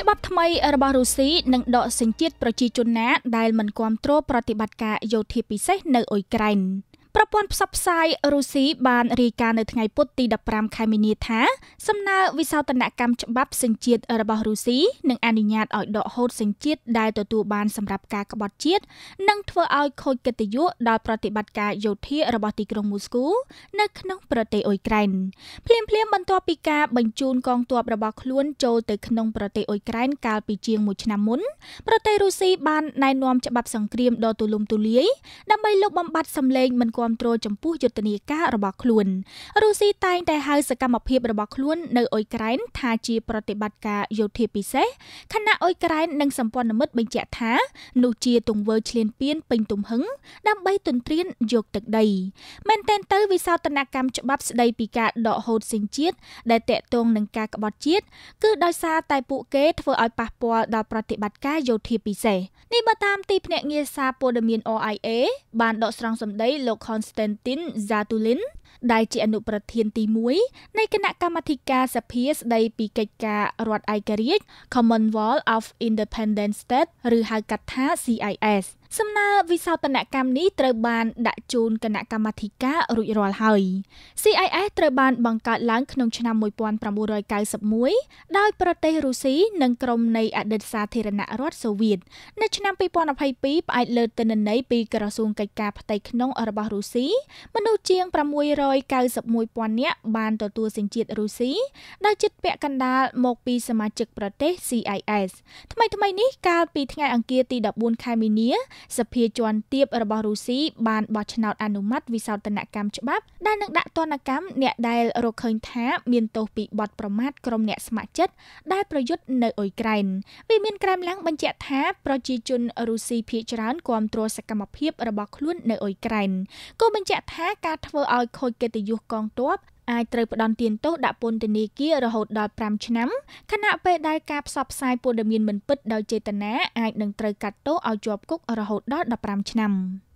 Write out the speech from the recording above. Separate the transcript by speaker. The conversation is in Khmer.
Speaker 1: ច្បាប់ថ្មីរបស់រុស្ស៊ីនឹងដកសញ្ជាតិប្រជាជនណាដែលមិនគាំទ្រប្រតិបត្តិការយោធាពិសេសនៅអ៊ុយក្រែន។ប្រព័ន្ធផ្សព្វផ្សាយរុស្ស៊ីបានរាយការណ៍នៅថ្ងៃពុធទី15ខែមីនាថាសំណើវិសោធនកម្មច្បាប់សញ្ជាតិរបស់រុស្ស៊ីនឹងអនុញ្ញាតឲ្យដកហូតសញ្ជាតិដែលទទួលបានសម្រាប់ការក្បត់ជាតិនិងធ្វើឲ្យខូចកិត្តិយសដល់ប្រតិបត្តិការយោធារបស់ទីក្រុងមូស្គូនៅក្នុងប្រទេសអ៊ុយក្រែនភ្លាមភ្លាមបន្ទាប់ពីការបញ្ជូនកងទ័ពរបស់ខ្លួនចូលទៅក្នុងប្រទេសអ៊ុយក្រែនកាលពីជាង1ឆ្នាំមុនប្រទេសរុស្ស៊ីបានណែនាំច្បាប់សង្គ្រាមដ៏ទូលំទូលាយដើម្បីលុបបំបាត់សម្លេងមិនគគ្រប់គ្រងចំពោះយុទ្ធនាការរបស់ខ្លួនរុស្ស៊ីតែងតែហៅសកម្មភាពរបស់ខ្លួន នៅអ៊ុយក្រែនថាជា ប្រតិបត្តិការយោធាពិសេសខណៈអ៊ុយក្រែននិងសម្ព័ន្ធមិត្តបញ្ជាក់ថានោះជាទង្វើឈ្លានពានពេញទំហឹងដើម្បីទន្ទ្រាន យកទឹកដីមែនទែនទៅវិសោធនកម្មច្បាប់ស្ដីពីការដកហូតសិញជាតិដែលតាក់ទងនឹងការក្បត់ជាតិគឺដោយសារតែពួកគេ ធ្វើឲ្យប៉ះពាល់ដល់ប្រតិបត្តិការយោធាពិសេសនេះបើតាមទីភ្នាក់ងារសារព័ត៌មាន OIA បានដកស្រង់សម្ដី លោកខ Konstantin Zatulin ដែលជាអនុប្រធានទី1នៃគណៈកម្មាធិការសភាស្ដីពីកិច្ចការរដ្ឋឯករាជ្យ Commonwealth of Independent States ឬហៅកាត់ថា CIS សំណើវិសោធនកម្មនេះត្រូវបាន ដាក់ជូនគណៈកម្មាធិការរួចរាល់ហើយ CIS ត្រូវបានបង្កើតឡើងក្នុងឆ្នាំ1991ដោយប្រទេសរុស្ស៊ីនិងក្រុមនៃអតីតសាធារណរដ្ឋសូវៀតនៅឆ្នាំ2022ផ្អែកលើទិន្នន័យពីក្រសួងកិច្ចការផ្ទៃក្នុងរបស់រុស្ស៊ីមនុស្សជាង691,000នាក់បានទទួលសញ្ជាតិរុស្ស៊ីដែលជិតពាក់កណ្ដាលមកពីសមាជិកប្រទេស CIS ថ្មីថ្មីនេះកាលពីថ្ងៃអង្គារទី14ខែមីនាសភាជាន់ទាបរបស់រុស្ស៊ីបានបោះឆ្នោតអនុម័តវិសោធនកម្មច្បាប់ដែលនឹងដាក់ទណ្ឌកម្មអ្នកដែលរកឃើញថាមានទោសពីបទប្រមាថក្រុមអ្នកស្ម័គ្រចិត្តដែលប្រយុទ្ធនៅអ៊ុយក្រែនវាមានក្រែមឡើងបញ្ជាក់ថាប្រជាជនរុស្ស៊ីភាគច្រើនគាំទ្រសកម្មភាពរបស់ខ្លួននៅអ៊ុយក្រែនក៏បញ្ជាក់ថាការធ្វើឲ្យខូចកិត្តិយសកងទ័ពអាចត្រូវផ្ដន្ទាទោសដាក់ពន្ធនាគាររហូតដល់5ឆ្នាំខណៈពេលដែលការផ្សព្វផ្សាយព័ត៌មានមិនពិតដោយចេតនាអាចនឹងត្រូវកាត់ទោសឲ្យជាប់គុករហូតដល់15ឆ្នាំ។